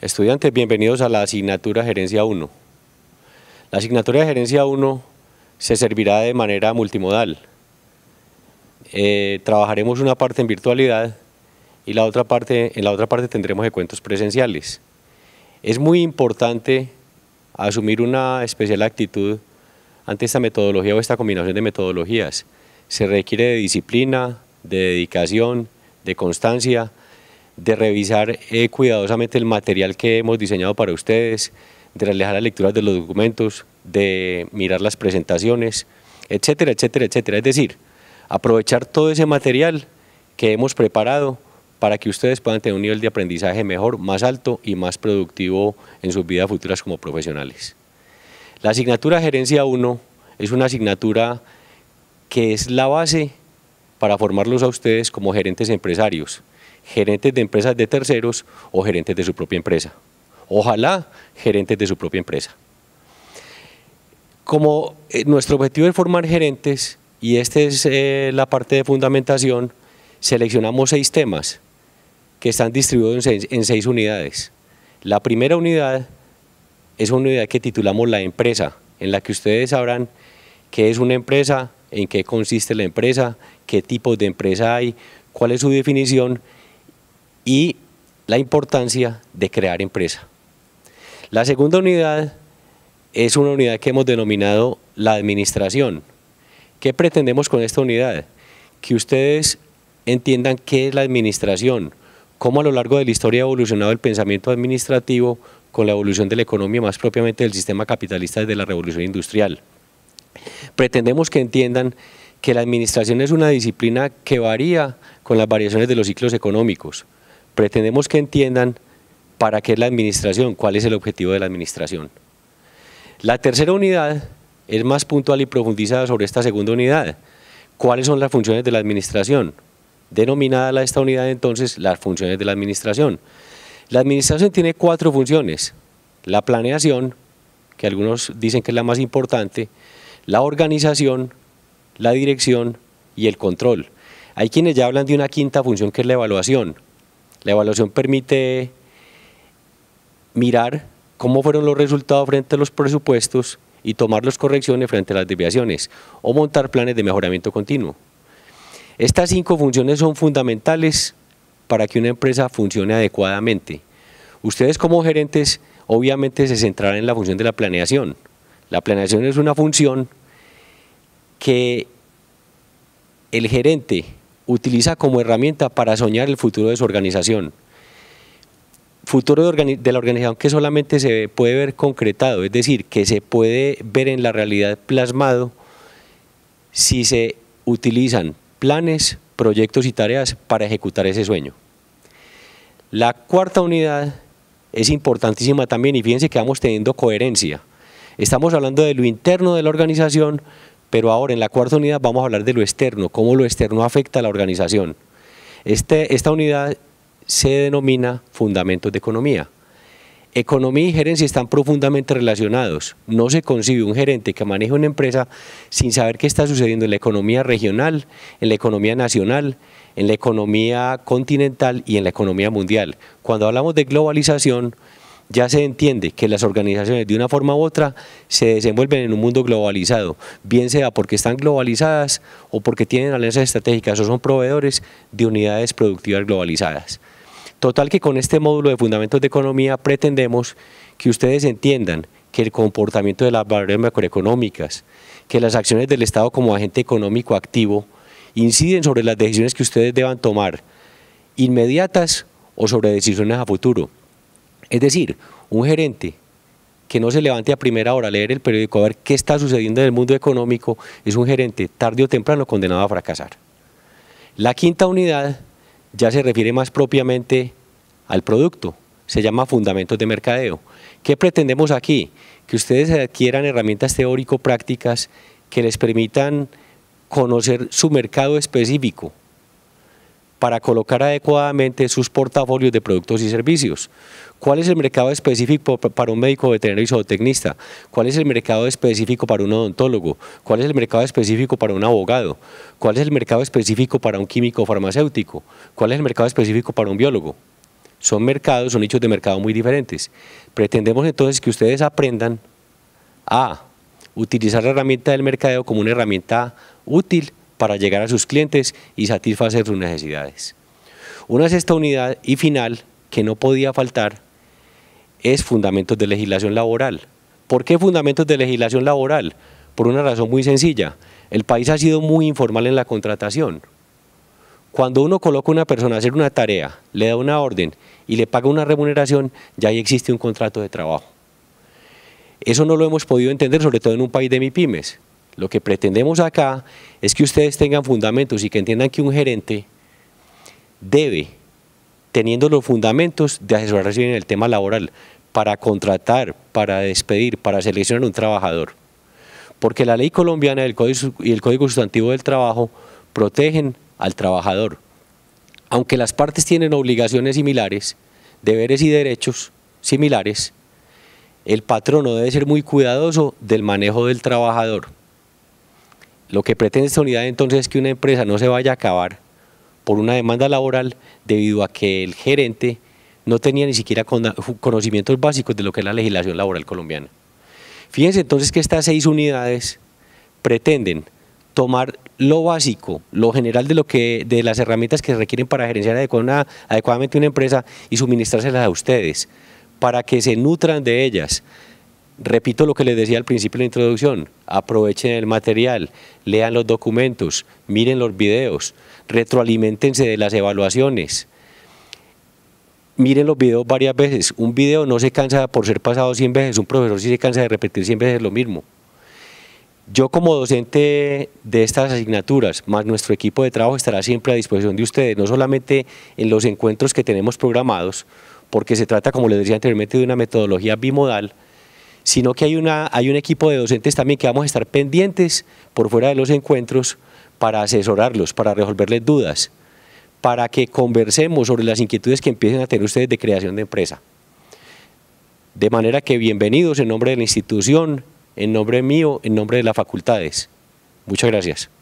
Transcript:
Estudiantes, bienvenidos a la asignatura Gerencia 1. La asignatura de Gerencia 1 se servirá de manera multimodal. Eh, trabajaremos una parte en virtualidad y la otra parte, en la otra parte tendremos encuentros presenciales. Es muy importante asumir una especial actitud ante esta metodología o esta combinación de metodologías. Se requiere de disciplina, de dedicación, de constancia de revisar eh, cuidadosamente el material que hemos diseñado para ustedes, de realizar las lecturas de los documentos, de mirar las presentaciones, etcétera, etcétera, etcétera. Es decir, aprovechar todo ese material que hemos preparado para que ustedes puedan tener un nivel de aprendizaje mejor, más alto y más productivo en sus vidas futuras como profesionales. La asignatura Gerencia 1 es una asignatura que es la base para formarlos a ustedes como gerentes empresarios gerentes de empresas de terceros o gerentes de su propia empresa. Ojalá gerentes de su propia empresa. Como eh, nuestro objetivo es formar gerentes, y esta es eh, la parte de fundamentación, seleccionamos seis temas que están distribuidos en seis, en seis unidades. La primera unidad es una unidad que titulamos la empresa, en la que ustedes sabrán qué es una empresa, en qué consiste la empresa, qué tipos de empresa hay, cuál es su definición y la importancia de crear empresa. La segunda unidad es una unidad que hemos denominado la administración. ¿Qué pretendemos con esta unidad? Que ustedes entiendan qué es la administración, cómo a lo largo de la historia ha evolucionado el pensamiento administrativo con la evolución de la economía, más propiamente del sistema capitalista desde la revolución industrial. Pretendemos que entiendan que la administración es una disciplina que varía con las variaciones de los ciclos económicos pretendemos que entiendan para qué es la administración, cuál es el objetivo de la administración. La tercera unidad es más puntual y profundizada sobre esta segunda unidad. ¿Cuáles son las funciones de la administración? Denominada la esta unidad entonces las funciones de la administración. La administración tiene cuatro funciones. La planeación, que algunos dicen que es la más importante, la organización, la dirección y el control. Hay quienes ya hablan de una quinta función que es la evaluación. La evaluación permite mirar cómo fueron los resultados frente a los presupuestos y tomar las correcciones frente a las desviaciones o montar planes de mejoramiento continuo. Estas cinco funciones son fundamentales para que una empresa funcione adecuadamente. Ustedes como gerentes obviamente se centrarán en la función de la planeación. La planeación es una función que el gerente utiliza como herramienta para soñar el futuro de su organización. Futuro de, la organización que solamente se puede ver concretado, es decir, que se puede ver en la realidad plasmado si se utilizan planes, proyectos y tareas para ejecutar ese sueño. La cuarta unidad es importantísima también y fíjense que vamos teniendo coherencia. Estamos hablando de lo interno de la organización, pero ahora en la cuarta unidad vamos a hablar de lo externo, cómo lo externo afecta a la organización. Este, esta unidad se denomina Fundamentos de Economía. Economía y gerencia están profundamente relacionados. No se concibe un gerente que maneje una empresa sin saber qué está sucediendo en la economía regional, en la economía nacional, en la economía continental y en la economía mundial. Cuando hablamos de globalización, ya se entiende que las organizaciones de una forma u otra se desenvuelven en un mundo globalizado, bien sea porque están globalizadas o porque tienen alianzas estratégicas o son proveedores de unidades productivas globalizadas. Total que con este módulo de Fundamentos de Economía pretendemos que ustedes entiendan que el comportamiento de las variables macroeconómicas, que las acciones del Estado como agente económico activo inciden sobre las decisiones que ustedes deban tomar inmediatas o sobre decisiones a futuro es decir, un gerente que no se levante a primera hora a leer el periódico a ver qué está sucediendo en el mundo económico, es un gerente tarde o temprano condenado a fracasar. La quinta unidad ya se refiere más propiamente al producto, se llama fundamentos de mercadeo. ¿Qué pretendemos aquí? Que ustedes adquieran herramientas teórico-prácticas que les permitan conocer su mercado específico, para colocar adecuadamente sus portafolios de productos y servicios. ¿Cuál es el mercado específico para un médico veterinario y zootecnista? ¿Cuál es el mercado específico para un odontólogo? ¿Cuál es el mercado específico para un abogado? ¿Cuál es el mercado específico para un químico farmacéutico? ¿Cuál es el mercado específico para un biólogo? Son mercados, son nichos de mercado muy diferentes. Pretendemos entonces que ustedes aprendan a utilizar la herramienta del mercadeo como una herramienta útil para llegar a sus clientes y satisfacer sus necesidades. Una sexta unidad y final que no podía faltar es fundamentos de legislación laboral. ¿Por qué fundamentos de legislación laboral? Por una razón muy sencilla. El país ha sido muy informal en la contratación. Cuando uno coloca a una persona a hacer una tarea, le da una orden y le paga una remuneración, ya ahí existe un contrato de trabajo. Eso no lo hemos podido entender, sobre todo en un país de MIPIMES. Lo que pretendemos acá es que ustedes tengan fundamentos y que entiendan que un gerente debe, teniendo los fundamentos, de asesorarse en el tema laboral para contratar, para despedir, para seleccionar un trabajador. Porque la ley colombiana y el Código Sustantivo del Trabajo protegen al trabajador. Aunque las partes tienen obligaciones similares, deberes y derechos similares, el patrono debe ser muy cuidadoso del manejo del trabajador lo que pretende esta unidad entonces es que una empresa no se vaya a acabar por una demanda laboral debido a que el gerente no tenía ni siquiera conocimientos básicos de lo que es la legislación laboral colombiana. Fíjense entonces que estas seis unidades pretenden tomar lo básico, lo general de, lo que, de las herramientas que se requieren para gerenciar adecuadamente una empresa y suministrárselas a ustedes, para que se nutran de ellas, Repito lo que les decía al principio de la introducción, aprovechen el material, lean los documentos, miren los videos, retroalimentense de las evaluaciones, miren los videos varias veces, un video no se cansa por ser pasado 100 veces, un profesor sí se cansa de repetir 100 veces lo mismo. Yo como docente de estas asignaturas, más nuestro equipo de trabajo estará siempre a disposición de ustedes, no solamente en los encuentros que tenemos programados, porque se trata, como les decía anteriormente, de una metodología bimodal, sino que hay, un equipo de docentes también que vamos a estar pendientes por fuera de los encuentros para asesorarlos, para resolverles dudas, para que conversemos sobre las inquietudes que empiecen a tener ustedes de creación de empresa. De manera que bienvenidos en nombre de la institución, en nombre mío, en nombre de las facultades. Muchas gracias.